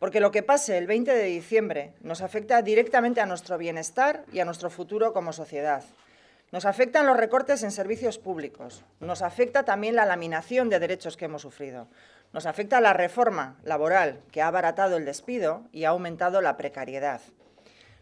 porque lo que pase el 20 de diciembre nos afecta directamente a nuestro bienestar y a nuestro futuro como sociedad. Nos afectan los recortes en servicios públicos, nos afecta también la laminación de derechos que hemos sufrido, nos afecta la reforma laboral que ha abaratado el despido y ha aumentado la precariedad.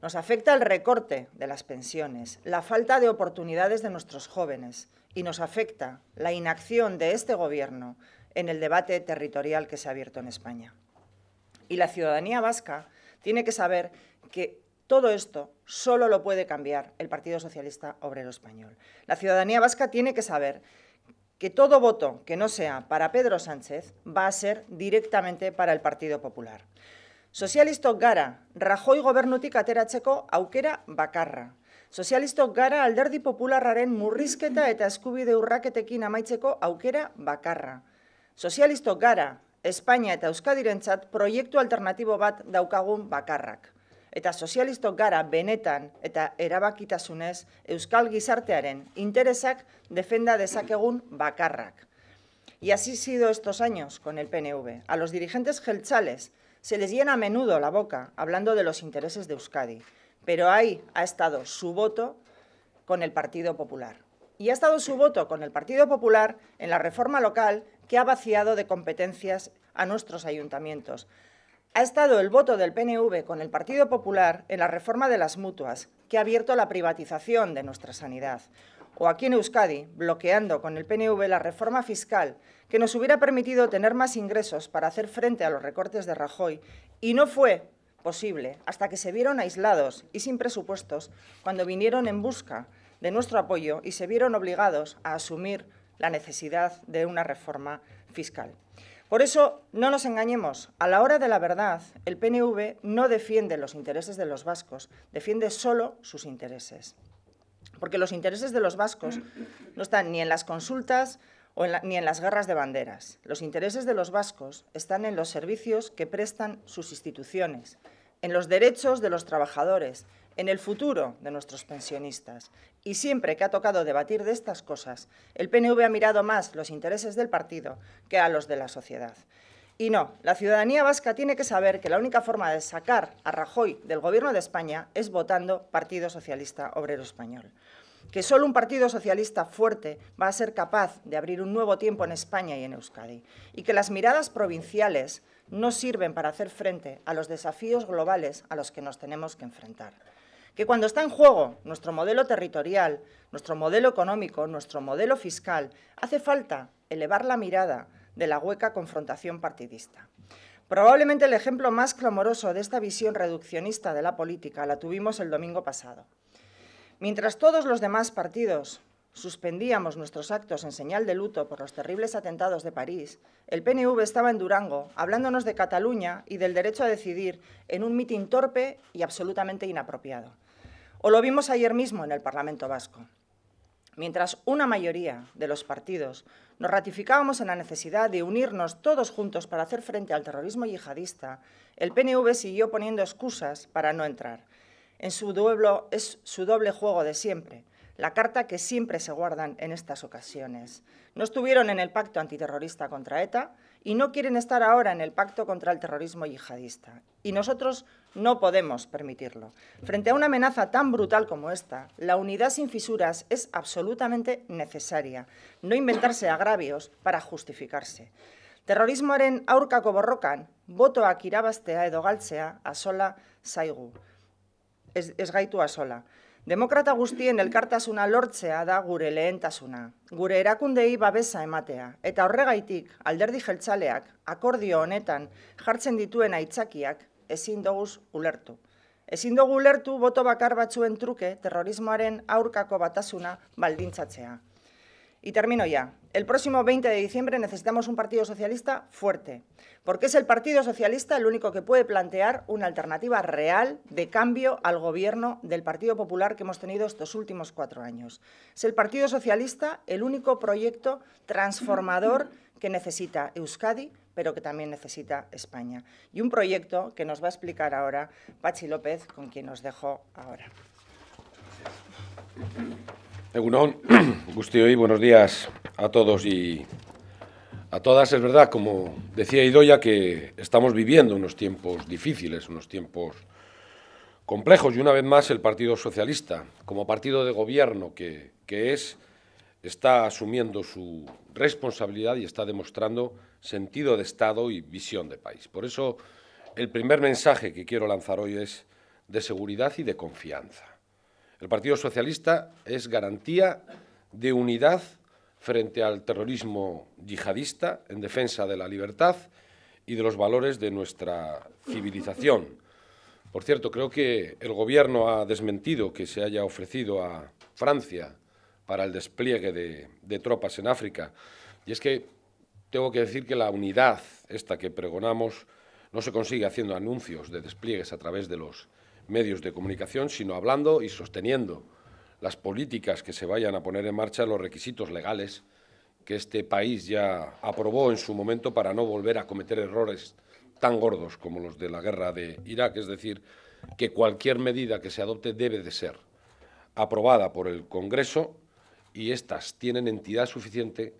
Nos afecta el recorte de las pensiones, la falta de oportunidades de nuestros jóvenes y nos afecta la inacción de este Gobierno en el debate territorial que se ha abierto en España. Y la ciudadanía vasca tiene que saber que todo esto solo lo puede cambiar el Partido Socialista Obrero Español. La ciudadanía vasca tiene que saber que todo voto que no sea para Pedro Sánchez va a ser directamente para el Partido Popular. Socialista gara, Rajoy gobernutik ateratzeko aukera bakarra. Socialista gara alderdi popularraren murrizketa eta eskubide urraketekin amaitzeko aukera bakarra. Socialista gara, españa eta Euskadirentzat proyecto alternativo bat daukagun bakarrak. Eta sozialistok gara benetan eta erabakitasunez euskal gizartearen interesak defenda sakegun bakarrak. Y así sido estos años con el PNV. A los dirigentes gelchales se les llena a menudo la boca hablando de los intereses de Euskadi, pero ahí ha estado su voto con el Partido Popular. Y ha estado su voto con el Partido Popular en la reforma local que ha vaciado de competencias a nuestros ayuntamientos. Ha estado el voto del PNV con el Partido Popular en la reforma de las mutuas, que ha abierto la privatización de nuestra sanidad. O aquí en Euskadi, bloqueando con el PNV la reforma fiscal, que nos hubiera permitido tener más ingresos para hacer frente a los recortes de Rajoy, y no fue posible hasta que se vieron aislados y sin presupuestos cuando vinieron en busca de nuestro apoyo y se vieron obligados a asumir la necesidad de una reforma fiscal. Por eso, no nos engañemos, a la hora de la verdad, el PNV no defiende los intereses de los vascos, defiende solo sus intereses. Porque los intereses de los vascos no están ni en las consultas o ni en las guerras de banderas. Los intereses de los vascos están en los servicios que prestan sus instituciones, en los derechos de los trabajadores, en el futuro de nuestros pensionistas. Y siempre que ha tocado debatir de estas cosas, el PNV ha mirado más los intereses del partido que a los de la sociedad. Y no, la ciudadanía vasca tiene que saber que la única forma de sacar a Rajoy del Gobierno de España es votando Partido Socialista Obrero Español. Que solo un Partido Socialista fuerte va a ser capaz de abrir un nuevo tiempo en España y en Euskadi. Y que las miradas provinciales no sirven para hacer frente a los desafíos globales a los que nos tenemos que enfrentar que cuando está en juego nuestro modelo territorial, nuestro modelo económico, nuestro modelo fiscal, hace falta elevar la mirada de la hueca confrontación partidista. Probablemente el ejemplo más clamoroso de esta visión reduccionista de la política la tuvimos el domingo pasado. Mientras todos los demás partidos suspendíamos nuestros actos en señal de luto por los terribles atentados de París, el PNV estaba en Durango hablándonos de Cataluña y del derecho a decidir en un mitin torpe y absolutamente inapropiado. O lo vimos ayer mismo en el Parlamento Vasco. Mientras una mayoría de los partidos nos ratificábamos en la necesidad de unirnos todos juntos para hacer frente al terrorismo yihadista, el PNV siguió poniendo excusas para no entrar. En su duelo es su doble juego de siempre, la carta que siempre se guardan en estas ocasiones. No estuvieron en el pacto antiterrorista contra ETA, y no quieren estar ahora en el pacto contra el terrorismo yihadista. Y nosotros no podemos permitirlo. Frente a una amenaza tan brutal como esta, la unidad sin fisuras es absolutamente necesaria. No inventarse agravios para justificarse. aren aurkako borrokan, voto a edo galtzea a sola saigu. Es gaitu sola. Demokrata guztien elkartasuna lortzea da gure lehentasuna, gure erakundei babesa ematea, eta horregaitik alderdi jeltzaleak akordio honetan jartzen dituen aitzakiak ezin doguz ulertu. Ezin dugu ulertu boto bakar batzuen truke terrorismoaren aurkako batasuna baldintzatzea. Iterminoia, el próximo 20 de diciembre necesitamos un Partido Socialista fuerte, porque es el Partido Socialista el único que puede plantear una alternativa real de cambio al gobierno del Partido Popular que hemos tenido estos últimos cuatro años. Es el Partido Socialista el único proyecto transformador que necesita Euskadi, pero que también necesita España. Y un proyecto que nos va a explicar ahora Pachi López, con quien nos dejó ahora. Egunon, buenos días a todos y a todas. Es verdad, como decía Idoya, que estamos viviendo unos tiempos difíciles, unos tiempos complejos y una vez más el Partido Socialista, como partido de gobierno que, que es, está asumiendo su responsabilidad y está demostrando sentido de Estado y visión de país. Por eso el primer mensaje que quiero lanzar hoy es de seguridad y de confianza. El Partido Socialista es garantía de unidad frente al terrorismo yihadista en defensa de la libertad y de los valores de nuestra civilización. Por cierto, creo que el Gobierno ha desmentido que se haya ofrecido a Francia para el despliegue de, tropas en África. Y es que tengo que decir que la unidad, esta que pregonamos, no se consigue haciendo anuncios de despliegues a través de los medios de comunicación, sino hablando y sosteniendo las políticas que se vayan a poner en marcha, los requisitos legales que este país ya aprobó en su momento para no volver a cometer errores tan gordos como los de la guerra de Irak. Es decir, que cualquier medida que se adopte debe de ser aprobada por el Congreso y estas tienen entidad suficiente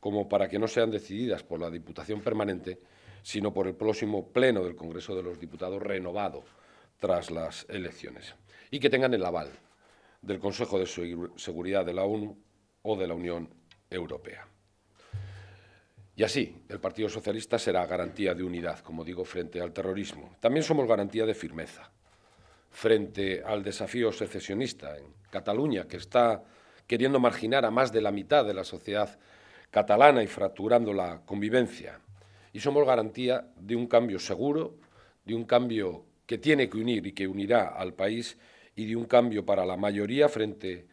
como para que no sean decididas por la Diputación Permanente, sino por el próximo Pleno del Congreso de los Diputados renovado tras las elecciones y que tengan el aval del Consejo de Seguridad de la ONU o de la Unión Europea. Y así, el Partido Socialista será garantía de unidad, como digo, frente al terrorismo. También somos garantía de firmeza frente al desafío secesionista en Cataluña, que está queriendo marginar a más de la mitad de la sociedad catalana y fracturando la convivencia. Y somos garantía de un cambio seguro, de un cambio que tiene que unir y que unirá al país y de un cambio para la mayoría frente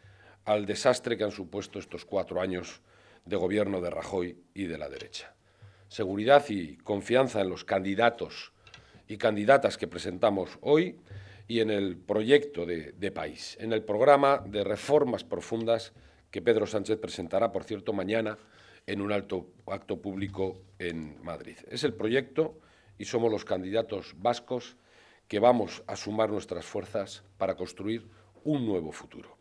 al desastre que han supuesto estos cuatro años de gobierno de Rajoy y de la derecha. Seguridad y confianza en los candidatos y candidatas que presentamos hoy y en el proyecto de, país, en el programa de reformas profundas que Pedro Sánchez presentará, por cierto, mañana en un alto acto público en Madrid. Es el proyecto y somos los candidatos vascos que vamos a sumar nuestras fuerzas para construir un nuevo futuro.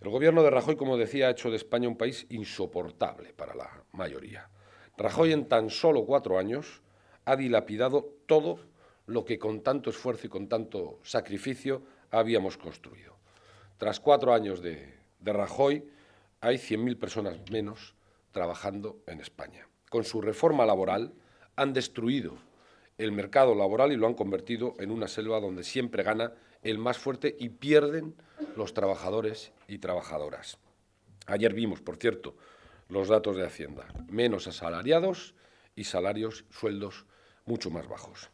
El gobierno de Rajoy, como decía, ha hecho de España un país insoportable para la mayoría. Rajoy en tan solo cuatro años ha dilapidado todo lo que con tanto esfuerzo y con tanto sacrificio habíamos construido. Tras cuatro años de, Rajoy hay 100.000 personas menos trabajando en España. Con su reforma laboral han destruido el mercado laboral y lo han convertido en una selva donde siempre gana el más fuerte y pierden los trabajadores y trabajadoras. Ayer vimos, por cierto, los datos de Hacienda. Menos asalariados y salarios, sueldos mucho más bajos.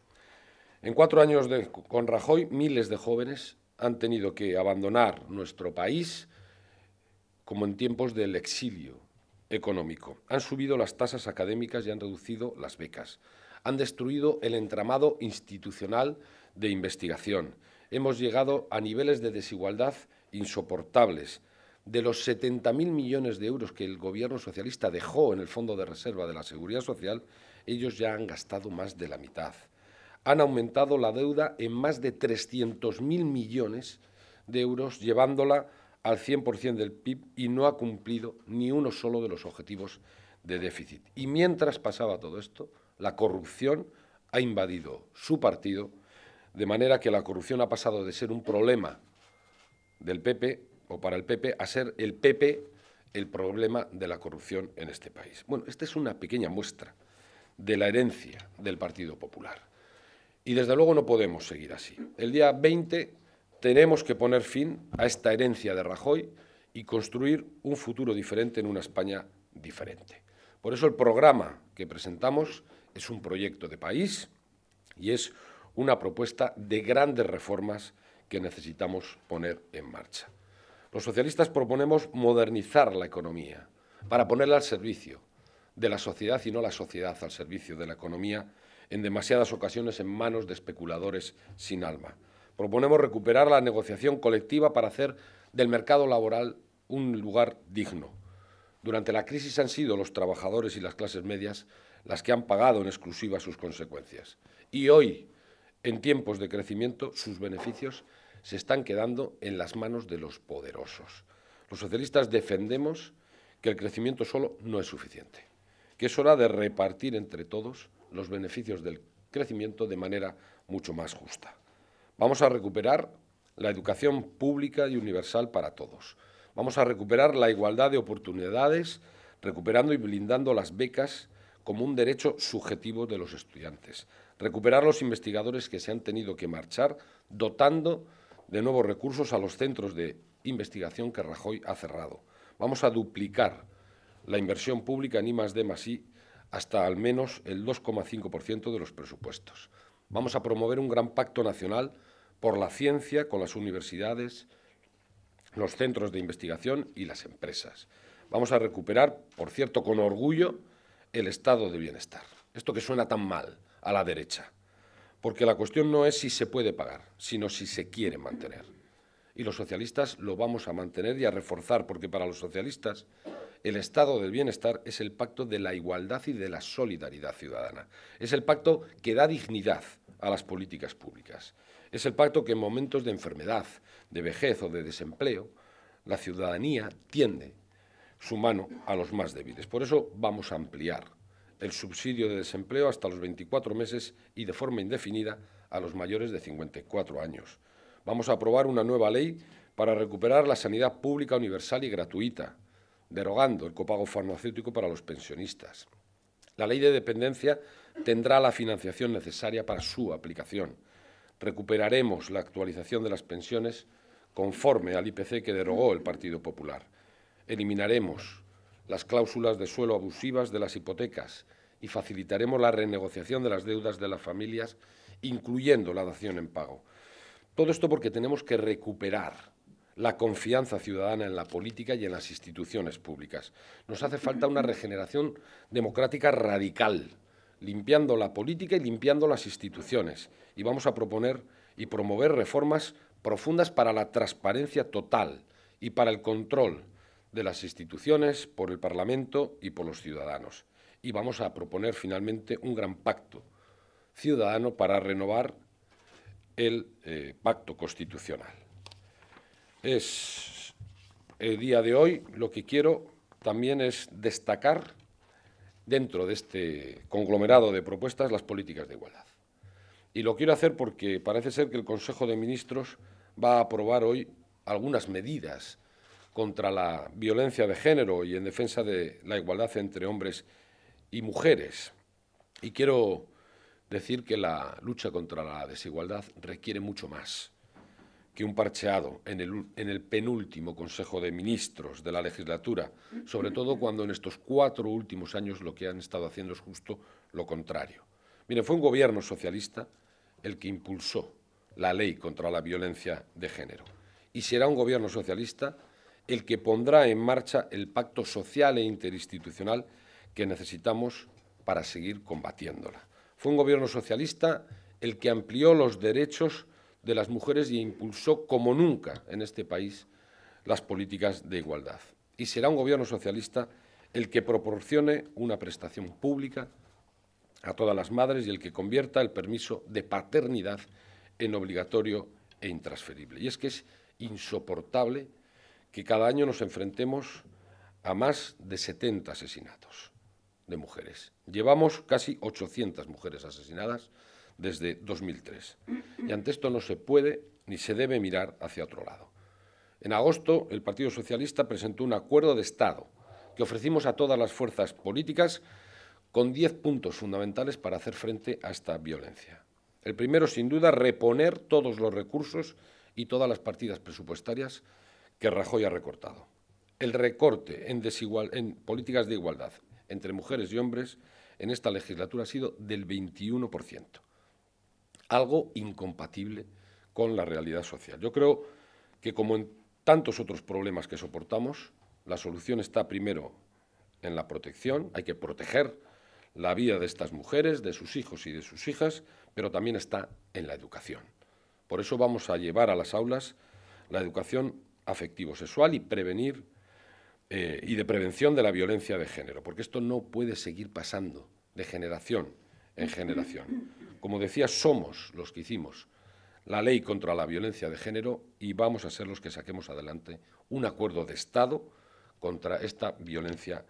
En cuatro años con Rajoy, miles de jóvenes han tenido que abandonar nuestro país como en tiempos del exilio económico. Han subido las tasas académicas y han reducido las becas han destruido el entramado institucional de investigación. Hemos llegado a niveles de desigualdad insoportables. De los 70.000 millones de euros que el gobierno socialista dejó en el Fondo de Reserva de la Seguridad Social, ellos ya han gastado más de la mitad. Han aumentado la deuda en más de 300.000 millones de euros, llevándola al 100% del PIB y no ha cumplido ni uno solo de los objetivos de déficit. Y mientras pasaba todo esto, la corrupción ha invadido su partido, de manera que la corrupción ha pasado de ser un problema del PP o para el PP a ser el PP el problema de la corrupción en este país. Bueno, esta es una pequeña muestra de la herencia del Partido Popular. Y desde luego no podemos seguir así. El día 20 tenemos que poner fin a esta herencia de Rajoy y construir un futuro diferente en una España diferente. Por eso el programa que presentamos es un proyecto de país y es una propuesta de grandes reformas que necesitamos poner en marcha. Los socialistas proponemos modernizar la economía para ponerla al servicio de la sociedad y no la sociedad al servicio de la economía, en demasiadas ocasiones en manos de especuladores sin alma. Proponemos recuperar la negociación colectiva para hacer del mercado laboral un lugar digno. Durante la crisis han sido los trabajadores y las clases medias las que han pagado en exclusiva sus consecuencias. Y hoy, en tiempos de crecimiento, sus beneficios se están quedando en las manos de los poderosos. Los socialistas defendemos que el crecimiento solo no es suficiente, que es hora de repartir entre todos los beneficios del crecimiento de manera mucho más justa. Vamos a recuperar la educación pública y universal para todos. Vamos a recuperar la igualdad de oportunidades, recuperando y blindando las becas como un derecho subjetivo de los estudiantes. Recuperar los investigadores que se han tenido que marchar, dotando de nuevos recursos a los centros de investigación que Rajoy ha cerrado. Vamos a duplicar la inversión pública en I, D, I hasta al menos el 2,5% de los presupuestos. Vamos a promover un gran pacto nacional por la ciencia con las universidades, los centros de investigación y las empresas. Vamos a recuperar, por cierto, con orgullo, el estado de bienestar. Esto que suena tan mal a la derecha. Porque la cuestión no es si se puede pagar, sino si se quiere mantener. Y los socialistas lo vamos a mantener y a reforzar, porque para los socialistas el estado del bienestar es el pacto de la igualdad y de la solidaridad ciudadana. Es el pacto que da dignidad a las políticas públicas. Es el pacto que en momentos de enfermedad, de vejez o de desempleo, la ciudadanía tiende su mano a los más débiles. Por eso vamos a ampliar el subsidio de desempleo hasta los 24 meses y de forma indefinida a los mayores de 54 años. Vamos a aprobar una nueva ley para recuperar la sanidad pública universal y gratuita, derogando el copago farmacéutico para los pensionistas. La ley de dependencia tendrá la financiación necesaria para su aplicación. Recuperaremos la actualización de las pensiones conforme al IPC que derogó el Partido Popular. Eliminaremos las cláusulas de suelo abusivas de las hipotecas y facilitaremos la renegociación de las deudas de las familias, incluyendo la dación en pago. Todo esto porque tenemos que recuperar la confianza ciudadana en la política y en las instituciones públicas. Nos hace falta una regeneración democrática radical, limpiando la política y limpiando las instituciones. Y vamos a proponer y promover reformas profundas para la transparencia total y para el control de las instituciones, por el Parlamento y por los ciudadanos. Y vamos a proponer finalmente un gran pacto ciudadano para renovar el eh, pacto constitucional. Es el eh, día de hoy lo que quiero también es destacar dentro de este conglomerado de propuestas las políticas de igualdad. Y lo quiero hacer porque parece ser que el Consejo de Ministros va a aprobar hoy algunas medidas contra la violencia de género y en defensa de la igualdad entre hombres y mujeres. Y quiero decir que la lucha contra la desigualdad requiere mucho más que un parcheado en el, penúltimo Consejo de Ministros de la legislatura, sobre todo cuando en estos cuatro últimos años lo que han estado haciendo es justo lo contrario. Mire, fue un gobierno socialista el que impulsó la ley contra la violencia de género. Y será un gobierno socialista el que pondrá en marcha el pacto social e interinstitucional que necesitamos para seguir combatiéndola. Fue un gobierno socialista el que amplió los derechos de las mujeres y impulsó como nunca en este país las políticas de igualdad. Y será un gobierno socialista el que proporcione una prestación pública a todas las madres y el que convierta el permiso de paternidad en obligatorio e intransferible. Y es que es insoportable que cada año nos enfrentemos a más de 70 asesinatos de mujeres. Llevamos casi 800 mujeres asesinadas desde 2003. Y ante esto no se puede ni se debe mirar hacia otro lado. En agosto, el Partido Socialista presentó un acuerdo de Estado que ofrecimos a todas las fuerzas políticas con 10 puntos fundamentales para hacer frente a esta violencia. El primero, sin duda, reponer todos los recursos y todas las partidas presupuestarias que Rajoy ha recortado. El recorte en, en políticas de igualdad entre mujeres y hombres en esta legislatura ha sido del 21%, algo incompatible con la realidad social. Yo creo que como en tantos otros problemas que soportamos, la solución está primero en la protección, hay que proteger la vida de estas mujeres, de sus hijos y de sus hijas, pero también está en la educación. Por eso vamos a llevar a las aulas la educación afectivo sexual y prevenir eh, y de prevención de la violencia de género, porque esto no puede seguir pasando de generación en generación. Como decía, somos los que hicimos la ley contra la violencia de género y vamos a ser los que saquemos adelante un acuerdo de Estado contra esta violencia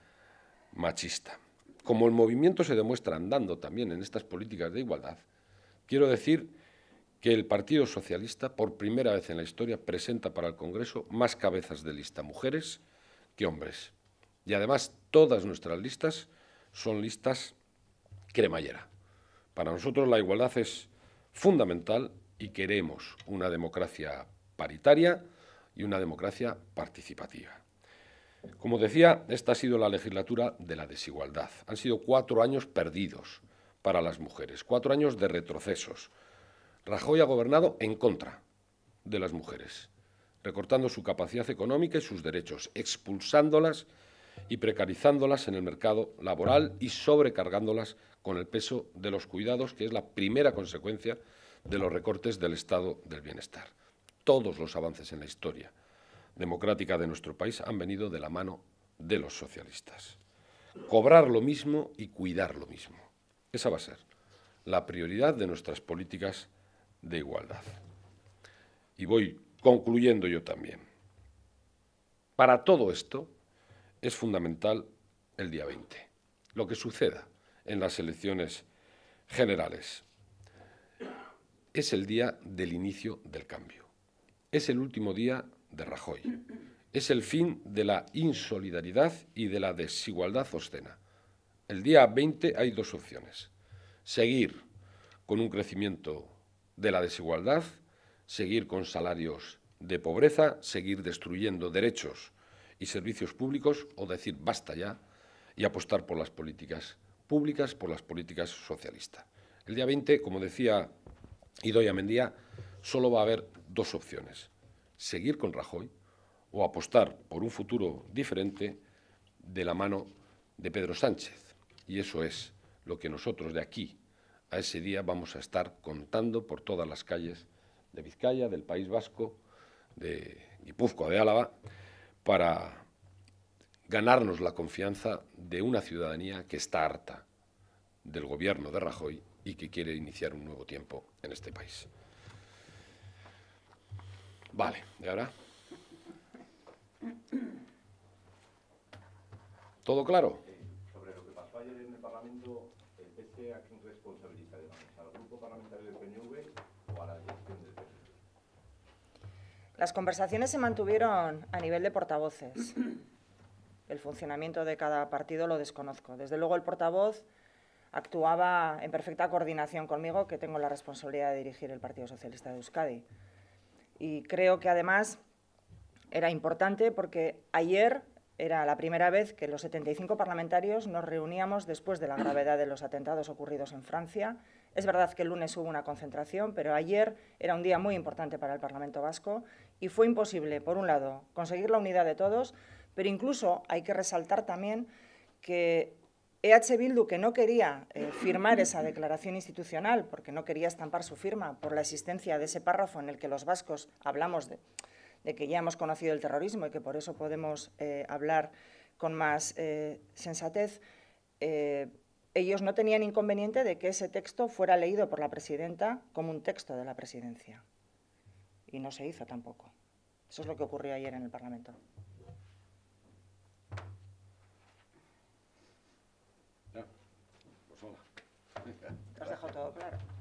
machista. Como el movimiento se demuestra andando también en estas políticas de igualdad, quiero decir que el Partido Socialista, por primera vez en la historia, presenta para el Congreso más cabezas de lista mujeres que hombres. Y además todas nuestras listas son listas cremallera. Para nosotros la igualdad es fundamental y queremos una democracia paritaria y una democracia participativa. Como decía, esta ha sido la legislatura de la desigualdad. Han sido cuatro años perdidos para las mujeres, cuatro años de retrocesos, Rajoy ha gobernado en contra de las mujeres, recortando su capacidad económica y sus derechos, expulsándolas y precarizándolas en el mercado laboral y sobrecargándolas con el peso de los cuidados, que es la primera consecuencia de los recortes del estado del bienestar. Todos los avances en la historia democrática de nuestro país han venido de la mano de los socialistas. Cobrar lo mismo y cuidar lo mismo. Esa va a ser la prioridad de nuestras políticas de igualdad. Y voy concluyendo yo también. Para todo esto es fundamental el día 20, lo que suceda en las elecciones generales. Es el día del inicio del cambio. Es el último día de Rajoy. Es el fin de la insolidaridad y de la desigualdad obscena. El día 20 hay dos opciones. Seguir con un crecimiento de la desigualdad, seguir con salarios de pobreza, seguir destruyendo derechos y servicios públicos o decir basta ya y apostar por las políticas públicas, por las políticas socialistas. El día 20, como decía Idoia Mendía, solo va a haber dos opciones, seguir con Rajoy o apostar por un futuro diferente de la mano de Pedro Sánchez. Y eso es lo que nosotros de aquí a ese día vamos a estar contando por todas las calles de Vizcaya, del País Vasco, de Guipúzcoa, de Álava, para ganarnos la confianza de una ciudadanía que está harta del gobierno de Rajoy y que quiere iniciar un nuevo tiempo en este país. Vale, ¿y ahora? ¿Todo claro? Las conversaciones se mantuvieron a nivel de portavoces. El funcionamiento de cada partido lo desconozco. Desde luego el portavoz actuaba en perfecta coordinación conmigo, que tengo la responsabilidad de dirigir el Partido Socialista de Euskadi. Y creo que además era importante porque ayer era la primera vez que los 75 parlamentarios nos reuníamos después de la gravedad de los atentados ocurridos en Francia. Es verdad que el lunes hubo una concentración, pero ayer era un día muy importante para el Parlamento Vasco y fue imposible, por un lado, conseguir la unidad de todos, pero incluso hay que resaltar también que EH Bildu, que no quería eh, firmar esa declaración institucional, porque no quería estampar su firma por la existencia de ese párrafo en el que los vascos hablamos de, que ya hemos conocido el terrorismo y que por eso podemos eh, hablar con más eh, sensatez, ellos no tenían inconveniente de que ese texto fuera leído por la presidenta como un texto de la presidencia y no se hizo tampoco. Eso es lo que ocurrió ayer en el Parlamento. Ya, pues todo claro.